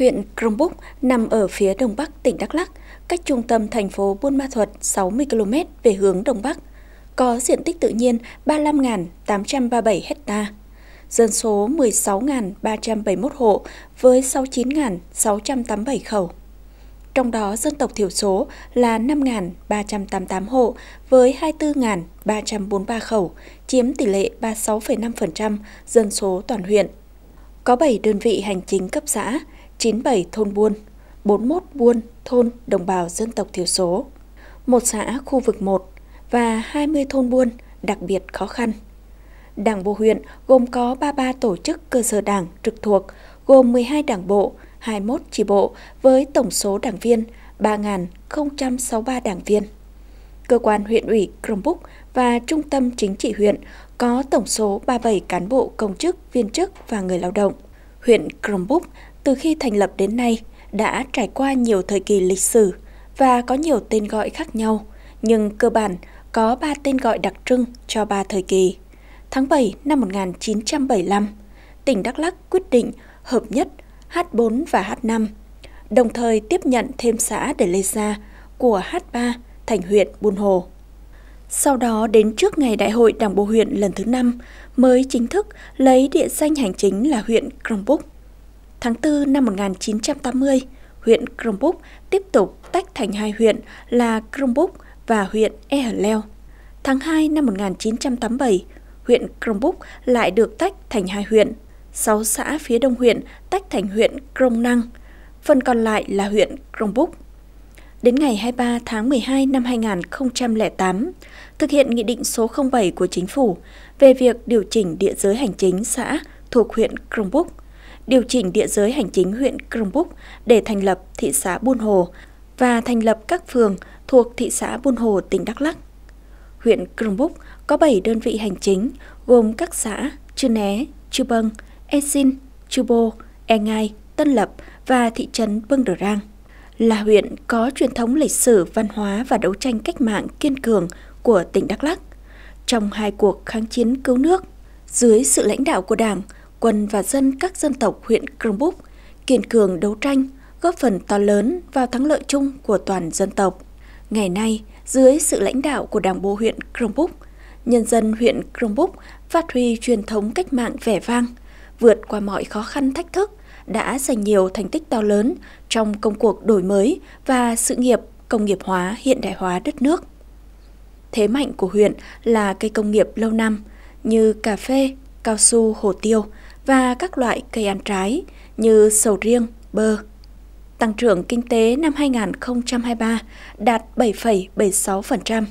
Huyện Krông Búc nằm ở phía đông bắc tỉnh Đắk Lắk, cách trung tâm thành phố Buôn Ma Thuật 60 km về hướng đông bắc, có diện tích tự nhiên 35.837 ha, dân số 16.371 hộ với 69.687 khẩu. Trong đó dân tộc thiểu số là 5.388 hộ với 24.343 khẩu, chiếm tỷ lệ 36,5% dân số toàn huyện có 7 đơn vị hành chính cấp xã, 97 thôn buôn, 41 buôn thôn đồng bào dân tộc thiểu số, một xã khu vực 1 và 20 thôn buôn đặc biệt khó khăn. Đảng bộ huyện gồm có 33 tổ chức cơ sở đảng trực thuộc, gồm 12 đảng bộ, 21 chi bộ với tổng số đảng viên 3.063 đảng viên. Cơ quan huyện ủy Búc và Trung tâm Chính trị huyện có tổng số 37 cán bộ công chức, viên chức và người lao động. Huyện Búc từ khi thành lập đến nay đã trải qua nhiều thời kỳ lịch sử và có nhiều tên gọi khác nhau, nhưng cơ bản có ba tên gọi đặc trưng cho ba thời kỳ. Tháng 7 năm 1975, tỉnh Đắk Lắk quyết định hợp nhất H4 và H5, đồng thời tiếp nhận thêm xã để lê ra của H3 thành huyện Buôn Hồ. Sau đó đến trước ngày đại hội Đảng Bộ huyện lần thứ 5 mới chính thức lấy địa danh hành chính là huyện Krông Búc. Tháng 4 năm 1980, huyện Krông Búc tiếp tục tách thành hai huyện là Krông Búc và huyện Ehleu. Tháng 2 năm 1987, huyện Krông Búc lại được tách thành hai huyện. Sáu xã phía đông huyện tách thành huyện Krông Năng, phần còn lại là huyện Krông Búc. Đến ngày 23 tháng 12 năm 2008, thực hiện Nghị định số 07 của Chính phủ về việc điều chỉnh địa giới hành chính xã thuộc huyện Krông Búc điều chỉnh địa giới hành chính huyện Krông Búc để thành lập thị xã Buôn Hồ và thành lập các phường thuộc thị xã Buôn Hồ, tỉnh Đắk Lắk. Huyện Krông Búc có 7 đơn vị hành chính gồm các xã Chư Né, Chư Bâng, E Xin, Chư Bô, E Ngai, Tân Lập và thị trấn Bưng Đờ Rang. Là huyện có truyền thống lịch sử, văn hóa và đấu tranh cách mạng kiên cường của tỉnh Đắk Lắk. Trong hai cuộc kháng chiến cứu nước, dưới sự lãnh đạo của Đảng – quân và dân các dân tộc huyện Krông Búc kiên cường đấu tranh, góp phần to lớn vào thắng lợi chung của toàn dân tộc. Ngày nay, dưới sự lãnh đạo của Đảng bộ huyện Krông Búc, nhân dân huyện Krông Búc phát huy truyền thống cách mạng vẻ vang, vượt qua mọi khó khăn thách thức, đã giành nhiều thành tích to lớn trong công cuộc đổi mới và sự nghiệp công nghiệp hóa hiện đại hóa đất nước. Thế mạnh của huyện là cây công nghiệp lâu năm như cà phê, cao su, hồ tiêu và các loại cây ăn trái như sầu riêng, bơ. Tăng trưởng kinh tế năm 2023 đạt 7,76%.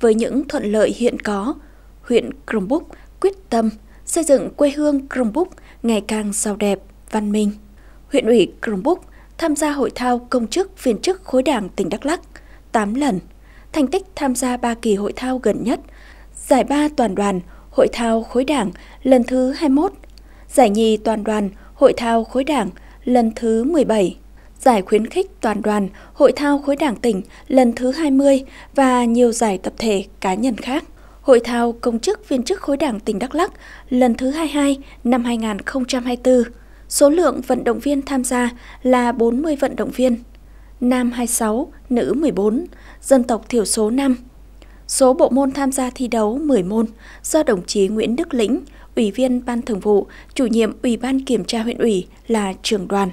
Với những thuận lợi hiện có, huyện Krông Búc quyết tâm xây dựng quê hương Krông Búc ngày càng giàu đẹp, văn minh. Huyện ủy Krông Búc tham gia hội thao công chức viên chức khối đảng tỉnh Đắk Lắk 8 lần. Thành tích tham gia 3 kỳ hội thao gần nhất, giải ba toàn đoàn, hội thao khối đảng lần thứ 21 Giải nhì toàn đoàn Hội thao khối đảng lần thứ 17, giải khuyến khích toàn đoàn Hội thao khối đảng tỉnh lần thứ 20 và nhiều giải tập thể cá nhân khác. Hội thao công chức viên chức khối đảng tỉnh Đắk Lắk lần thứ 22 năm 2024. Số lượng vận động viên tham gia là 40 vận động viên, nam 26, nữ 14, dân tộc thiểu số 5, Số bộ môn tham gia thi đấu 10 môn do đồng chí Nguyễn Đức Lĩnh, Ủy viên Ban Thường vụ, Chủ nhiệm Ủy ban Kiểm tra huyện ủy là trưởng đoàn.